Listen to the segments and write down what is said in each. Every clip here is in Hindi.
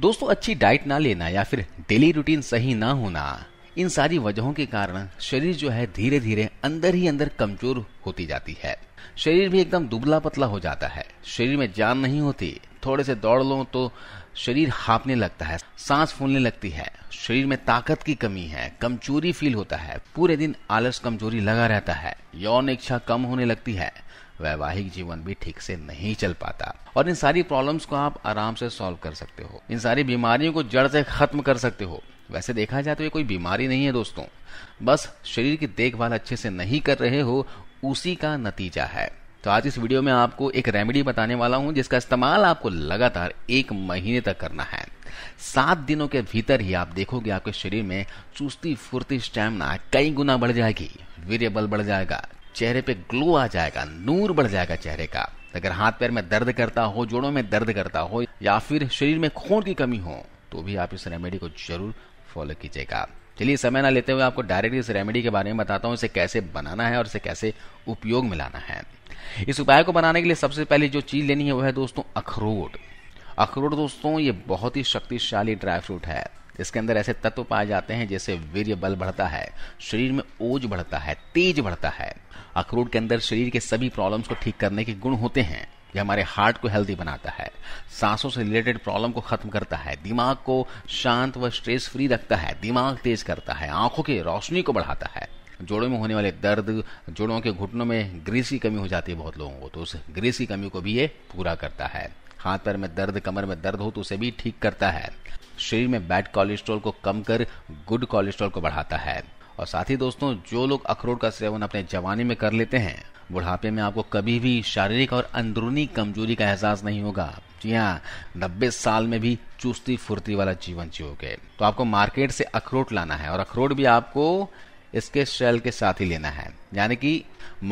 दोस्तों अच्छी डाइट ना लेना या फिर डेली रूटीन सही ना होना इन सारी वजहों के कारण शरीर जो है धीरे धीरे अंदर ही अंदर कमजोर होती जाती है शरीर भी एकदम दुबला पतला हो जाता है शरीर में जान नहीं होती थोड़े से दौड़ लो तो शरीर हाँपने लगता है सांस फूलने लगती है शरीर में ताकत की कमी है कमजोरी फील होता है पूरे दिन आलस कमजोरी लगा रहता है यौन इच्छा कम होने लगती है वैवाहिक जीवन भी ठीक से नहीं चल पाता और इन सारी प्रॉब्लम्स को आप आराम से सॉल्व कर सकते हो इन सारी बीमारियों को जड़ से खत्म कर सकते हो वैसे देखा जाए तो ये कोई बीमारी नहीं है दोस्तों बस शरीर की देखभाल अच्छे से नहीं कर रहे हो उसी का नतीजा है तो आज इस वीडियो में आपको एक रेमेडी बताने वाला हूं जिसका इस्तेमाल आपको लगातार एक महीने तक करना है सात दिनों के भीतर ही आप देखोगे आपके शरीर में चुस्ती फुर्ती स्टैमिना कई गुना बढ़ जाएगी वीर्य बल बढ़ जाएगा चेहरे पे ग्लो आ जाएगा नूर बढ़ जाएगा चेहरे का अगर हाथ पैर में दर्द करता हो जोड़ों में दर्द करता हो या फिर शरीर में खून की कमी हो तो भी आप इस रेमेडी को जरूर फॉलो कीजिएगा चलिए समय ना लेते हुए आपको डायरेक्ट इस रेमेडी के बारे में बताता हूँ इसे कैसे बनाना है और इसे कैसे उपयोग में लाना है इस उपाय को बनाने के लिए सबसे पहले जो चीज़ लेनी है वो है दोस्तों अखरोट अखरोट दोस्तों ये बहुत ही शक्तिशाली ड्राई फ्रूट है इसके अंदर ऐसे तत्व पाए जाते हैं जैसे वीर्य बल बढ़ता है शरीर में ओज बढ़ता है तेज बढ़ता है अखरोट के अंदर शरीर के सभी प्रॉब्लम्स को ठीक करने के गुण होते हैं यह हमारे हार्ट को हेल्दी बनाता है सांसों से रिलेटेड प्रॉब्लम को खत्म करता है दिमाग को शांत व स्ट्रेस फ्री रखता है दिमाग तेज करता है आंखों की रोशनी को बढ़ाता है जोड़ों में होने वाले दर्द जोड़ों के घुटनों में ग्रीस की कमी हो जाती है बहुत लोगों को तो उस ग्रीस की कमी को भी ये पूरा करता है हाथ पैर में दर्द कमर में दर्द हो तो उसे भी ठीक करता है शरीर में बैड कोलेस्ट्रॉल को कम कर गुड कोलेस्ट्रॉल को बढ़ाता है और साथ ही दोस्तों जो लोग अखरोट का सेवन अपने जवानी में कर लेते हैं बुढ़ापे में आपको कभी भी शारीरिक और अंदरूनी कमजोरी का एहसास नहीं होगा जी हाँ नब्बे साल में भी चुस्ती फुर्ती वाला जीवन जियोगे तो आपको मार्केट से अखरोट लाना है और अखरोट भी आपको इसके शेल के साथ ही लेना है यानी कि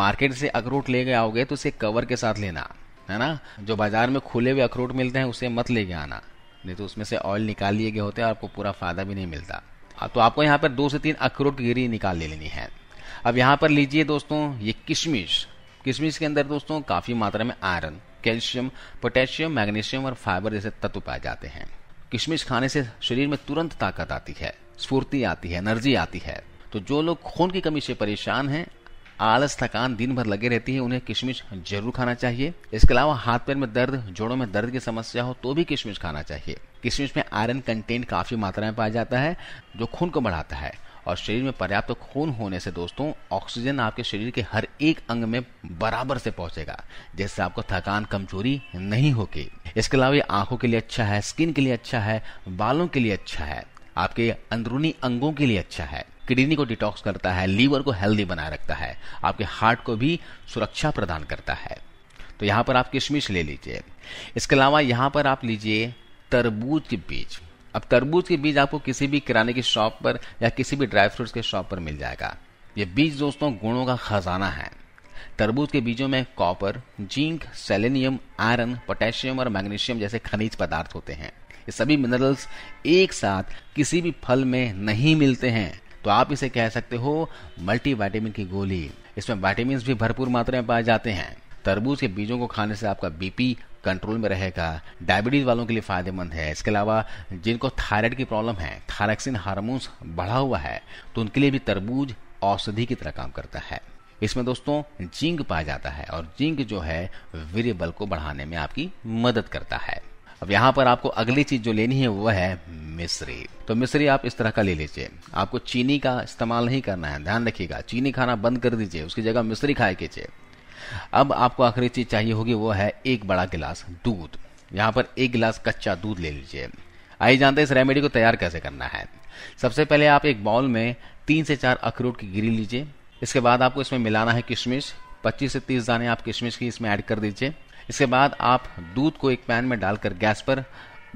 मार्केट से अखरोट ले गए आओगे तो इसे कवर के साथ लेना है ना जो बाजार में खुले हुए अखरोट मिलते हैं उसे मत लेके आना नहीं तो उसमें से ऑयल निकाल लिए गए होते हैं आपको पूरा फायदा भी नहीं मिलता हाँ, तो आपको यहाँ पर दो से तीन अखरोट गिरी निकाल ले लेनी है अब यहाँ पर लीजिए दोस्तों ये किशमिश किशमिश के अंदर दोस्तों काफ़ी मात्रा में आयरन कैल्शियम पोटेशियम मैग्नीशियम और फाइबर जैसे तत्व पाए जाते हैं किशमिश खाने से शरीर में तुरंत ताकत आती है स्फूर्ति आती है एनर्जी आती है तो जो लोग खून की कमी से परेशान हैं आलस थकान दिन भर लगे रहती है उन्हें किशमिश जरूर खाना चाहिए इसके अलावा हाथ पैर में दर्द जोड़ों में दर्द की समस्या हो तो भी किशमिश खाना चाहिए किशमिश में आयरन कंटेंट काफी मात्रा में पाया जाता है जो खून को बढ़ाता है और शरीर में पर्याप्त तो खून होने से दोस्तों ऑक्सीजन आपके शरीर के हर एक अंग में बराबर से पहुंचेगा जिससे आपको थकान कमजोरी नहीं होगी इसके अलावा ये आंखों के लिए अच्छा है स्किन के लिए अच्छा है बालों के लिए अच्छा है आपके अंदरूनी अंगों के लिए अच्छा है किडनी को डिटॉक्स करता है लीवर को हेल्दी बनाए रखता है आपके हार्ट को भी सुरक्षा प्रदान करता है तो यहां पर आप किशमिश ले लीजिए इसके अलावा यहां पर आप लीजिए तरबूज के बीज अब तरबूज के बीज आपको किसी भी किराने की शॉप पर या किसी भी ड्राई फ्रूट्स के शॉप पर मिल जाएगा ये बीज दोस्तों गुणों का खजाना है तरबूज के बीजों में copper zinc selenium iron potassium और मैग्नीशियम जैसे खनिज पदार्थ होते हैं ये सभी मिनरल्स एक साथ किसी भी फल में नहीं मिलते हैं तो आप इसे कह सकते हो मल्टीवाइटामिन की गोली इसमें वाइटामिन भी भरपूर मात्रा में पाए जाते हैं तरबूज के बीजों को खाने से आपका बीपी कंट्रोल में रहेगा डायबिटीज वालों के लिए फायदेमंद है इसके अलावा जिनको थायराइड की प्रॉब्लम है थायरक्सिन हार्मोन्स बढ़ा हुआ है तो उनके लिए भी तरबूज औषधि की तरह काम करता है इसमें दोस्तों जिंक पाया जाता है और जिंक जो है बल को बढ़ाने में आपकी मदद करता है अब यहाँ पर आपको अगली चीज जो लेनी है वह है मिश्री तो मिश्री आप इस तरह का ले लीजिए आपको चीनी का इस्तेमाल नहीं करना है ध्यान रखिएगा चीनी खाना बंद कर दीजिए उसकी जगह मिश्री खाए कीजिए अब आपको आखिरी चीज चाहिए होगी वो है एक बड़ा गिलास दूध यहाँ पर एक गिलास कच्चा दूध ले लीजिए आइए जानते हैं इस रेमेडी को तैयार कैसे करना है सबसे पहले आप एक बाउल में तीन से चार अखरोट की गिरी लीजिए इसके बाद आपको इसमें मिलाना है किशमिश 25 से 30 दाने आप किशमिश की इसमें ऐड कर दीजिए इसके बाद आप दूध को एक पैन में डालकर गैस पर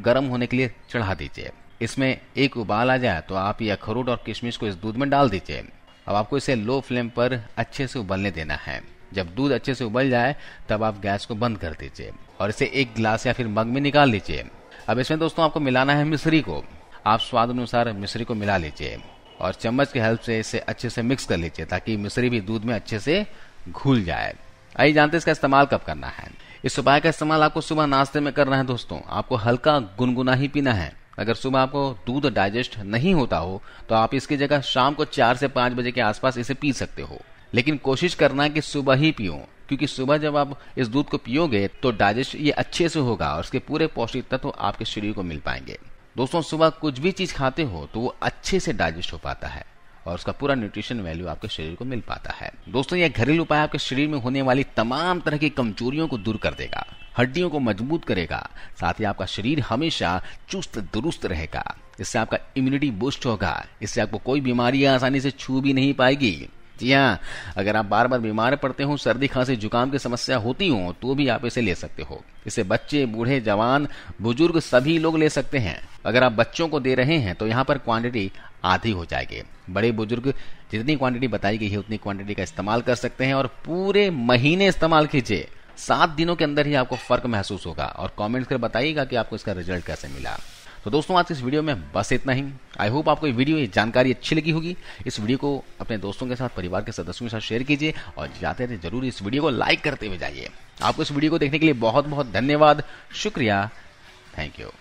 गर्म होने के लिए चढ़ा दीजिए इसमें एक उबाल आ जाए तो आप ये अखरोट और किशमिश को इस दूध में डाल दीजिए अब आपको इसे लो फ्लेम पर अच्छे से उबलने देना है जब दूध अच्छे से उबल जाए तब आप गैस को बंद कर दीजिए और इसे एक गिलास या फिर मग में निकाल लीजिए अब इसमें दोस्तों आपको मिलाना है मिश्री को आप स्वाद अनुसार मिश्री को मिला लीजिए और चम्मच की हेल्प से इसे अच्छे से मिक्स कर लीजिए ताकि मिश्री भी दूध में अच्छे से घुल जाए आइए जानते हैं इसका इस्तेमाल कब करना है इस उपाय का इस्तेमाल आपको सुबह नाश्ते में करना है दोस्तों आपको हल्का गुनगुना ही पीना है अगर सुबह आपको दूध डाइजेस्ट नहीं होता हो तो आप इसकी जगह शाम को चार से पांच बजे के आसपास इसे पी सकते हो लेकिन कोशिश करना कि सुबह ही पियो क्योंकि सुबह जब आप इस दूध को पियोगे तो डाइजेस्ट ये अच्छे से होगा और इसके पूरे पौष्टिक तत्व तो आपके शरीर को मिल पाएंगे दोस्तों सुबह कुछ भी चीज खाते हो तो वो अच्छे से डाइजेस्ट हो पाता है और उसका पूरा न्यूट्रिशन वैल्यू आपके शरीर को मिल पाता है दोस्तों यह घरेलू उपाय आपके शरीर में होने वाली तमाम तरह की कमजोरियों को दूर कर देगा हड्डियों को मजबूत करेगा साथ ही आपका शरीर हमेशा चुस्त दुरुस्त रहेगा इससे आपका इम्यूनिटी बूस्ट होगा इससे आपको कोई बीमारी आसानी से छू भी नहीं पाएगी पत्तियां अगर आप बार बार बीमार पड़ते हो सर्दी खांसी जुकाम की समस्या होती हो तो भी आप इसे ले सकते हो इसे बच्चे बूढ़े जवान बुजुर्ग सभी लोग ले सकते हैं अगर आप बच्चों को दे रहे हैं तो यहाँ पर क्वांटिटी आधी हो जाएगी बड़े बुजुर्ग जितनी क्वांटिटी बताई गई है उतनी क्वांटिटी का इस्तेमाल कर सकते हैं और पूरे महीने इस्तेमाल कीजिए सात दिनों के अंदर ही आपको फर्क महसूस होगा और कमेंट्स कर बताइएगा कि आपको इसका रिजल्ट कैसे मिला तो दोस्तों आज इस वीडियो में बस इतना ही आई होप आपको ये वीडियो ये जानकारी अच्छी लगी होगी इस वीडियो को अपने दोस्तों के साथ परिवार के सदस्यों के साथ शेयर कीजिए और जाते रहे जरूर इस वीडियो को लाइक करते हुए जाइए आपको इस वीडियो को देखने के लिए बहुत बहुत धन्यवाद शुक्रिया थैंक यू